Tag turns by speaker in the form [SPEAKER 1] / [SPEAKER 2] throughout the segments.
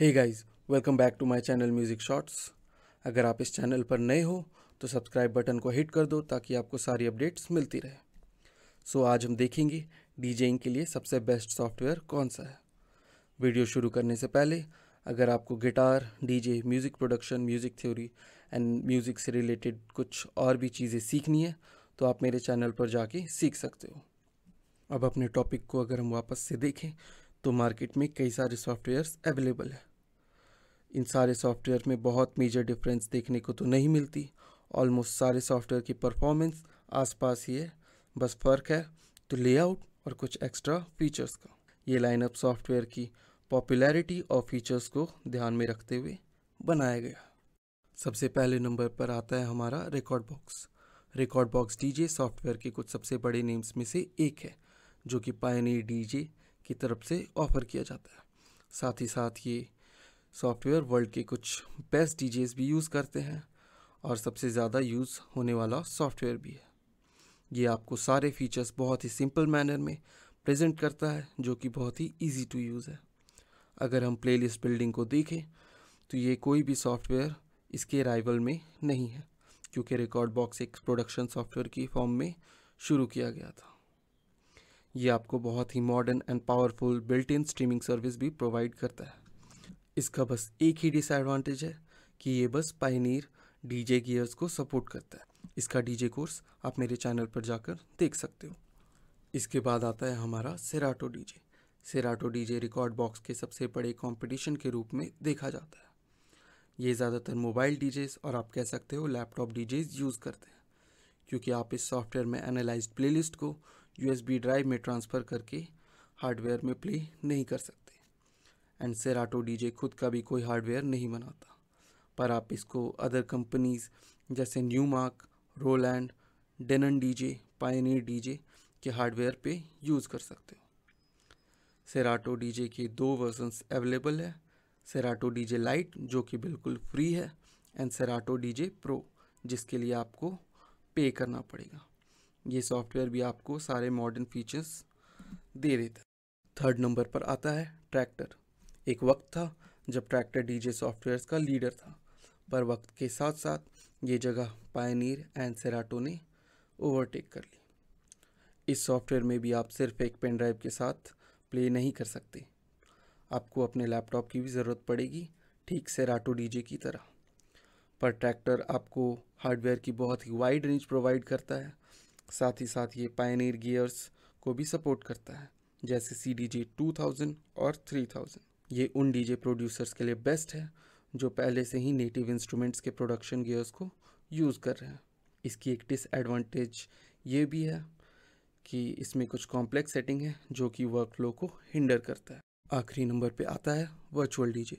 [SPEAKER 1] hey guys welcome back to my channel music shorts अगर आप इस चैनल पर नए हो तो सब्सक्राइब बटन को हिट कर दो ताकि आपको सारी अपडेट्स मिलती रहे सो so, आज हम देखेंगे डीजेइंग के लिए सबसे बेस्ट सॉफ्टवेयर कौन सा है वीडियो शुरू करने से पहले अगर आपको guitar DJ music production music theory and music से रिलेटेड कुछ और भी चीज़ें सीखनी है तो आप मेरे चैनल पर जाके सीख सकते हो अब अपने टॉपिक को अगर हम वापस से देखें तो मार्केट में कई सारे सॉफ्टवेयर्स अवेलेबल है इन सारे सॉफ्टवेयर में बहुत मेजर डिफरेंस देखने को तो नहीं मिलती ऑलमोस्ट सारे सॉफ्टवेयर की परफॉर्मेंस आसपास ही है बस फ़र्क है तो लेआउट और कुछ एक्स्ट्रा फीचर्स का ये लाइनअप सॉफ्टवेयर की पॉपुलैरिटी और फीचर्स को ध्यान में रखते हुए बनाया गया सबसे पहले नंबर पर आता है हमारा record box record box DJ software के कुछ सबसे बड़े नेम्स में से एक है जो कि पायनी डीजे की तरफ से ऑफ़र किया जाता है साथ ही साथ ये सॉफ्टवेयर वर्ल्ड के कुछ बेस्ट डी भी यूज़ करते हैं और सबसे ज़्यादा यूज़ होने वाला सॉफ्टवेयर भी है ये आपको सारे फीचर्स बहुत ही सिंपल मैनर में प्रेजेंट करता है जो कि बहुत ही इजी टू यूज़ है अगर हम प्लेलिस्ट बिल्डिंग को देखें तो ये कोई भी सॉफ्टवेयर इसके राइवल में नहीं है क्योंकि रिकॉर्ड बॉक्स एक प्रोडक्शन सॉफ्टवेयर की फॉर्म में शुरू किया गया था ये आपको बहुत ही modern and powerful built in streaming service भी प्रोवाइड करता है इसका बस एक ही डिसएडवांटेज है कि ये बस डी डीजे गियर्स को सपोर्ट करता है इसका डीजे कोर्स आप मेरे चैनल पर जाकर देख सकते हो इसके बाद आता है हमारा Serato DJ Serato DJ record box के सबसे बड़े कंपटीशन के रूप में देखा जाता है ये ज़्यादातर मोबाइल डीजेस और आप कह सकते हो लैपटॉप डीजेस यूज़ करते हैं क्योंकि आप इस सॉफ्टवेयर में प्ले प्लेलिस्ट को यूएसबी ड्राइव में ट्रांसफ़र करके हार्डवेयर में प्ले नहीं कर सकते एंड सेराटो डीजे खुद का भी कोई हार्डवेयर नहीं बनाता पर आप इसको अदर कंपनीज़ जैसे Numark Roland Denon DJ Pioneer DJ के हार्डवेयर पे यूज़ कर सकते हो सेराटो डीजे के दो वर्जन्स अवेलेबल है सेराटो डीजे लाइट जो कि बिल्कुल फ्री है एंड सेराटो डीजे प्रो जिसके लिए आपको पे करना पड़ेगा ये सॉफ्टवेयर भी आपको सारे मॉडर्न फीचर्स दे देता थर्ड नंबर पर आता है ट्रैक्टर एक वक्त था जब ट्रैक्टर डीजे सॉफ्टवेयर्स का लीडर था पर वक्त के साथ साथ ये जगह पायनीर एंड सेराटो ने ओवरटेक कर ली इस सॉफ्टवेयर में भी आप सिर्फ एक पेन ड्राइव के साथ प्ले नहीं कर सकते आपको अपने लैपटॉप की भी ज़रूरत पड़ेगी ठीक सेराटो डीजे की तरह पर ट्रैक्टर आपको हार्डवेयर की बहुत ही वाइड रेंज प्रोवाइड करता है साथ ही साथ ये पायनियर गियर्स को भी सपोर्ट करता है जैसे C D J two thousand और थ्री थाउजेंड ये उन डीजे प्रोड्यूसर्स के लिए बेस्ट है जो पहले से ही नेटिव इंस्ट्रूमेंट्स के प्रोडक्शन गियर्स को यूज़ कर रहे हैं इसकी एक डिसएडवांटेज ये भी है कि इसमें कुछ कॉम्प्लेक्स सेटिंग है जो कि वर्कफ्लो को हिंडर करता है आखिरी नंबर पे आता है वर्चुअल डीजे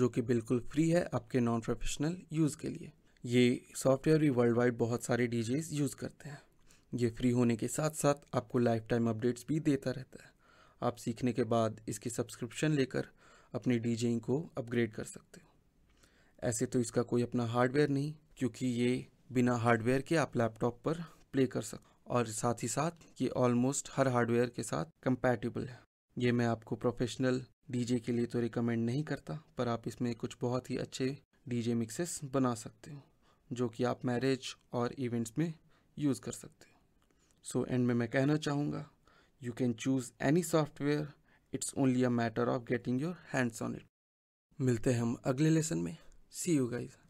[SPEAKER 1] जो कि बिल्कुल फ्री है आपके नॉन प्रोफेशनल यूज़ के लिए ये सॉफ्टवेयर भी वर्ल्ड वाइड बहुत सारे डीजेज यूज़ करते हैं ये फ्री होने के साथ साथ आपको लाइफ टाइम अपडेट्स भी देता रहता है आप सीखने के बाद इसकी सब्सक्रिप्शन लेकर अपनी डी को अपग्रेड कर सकते हो ऐसे तो इसका कोई अपना हार्डवेयर नहीं क्योंकि ये बिना हार्डवेयर के आप लैपटॉप पर प्ले कर सकते और साथ ही साथ ये ऑलमोस्ट हर हार्डवेयर के साथ कंपैटिबल है ये मैं आपको प्रोफेशनल डीजे के लिए तो रिकमेंड नहीं करता पर आप इसमें कुछ बहुत ही अच्छे डीजे मिक्सेस बना सकते हो जो कि आप मैरिज और इवेंट्स में यूज़ कर सकते हो सो एंड में मैं कहना चाहूँगा you can choose any software it's only a matter of getting your hands on it मिलते हैं हम अगले लेसन में सी यू गाइज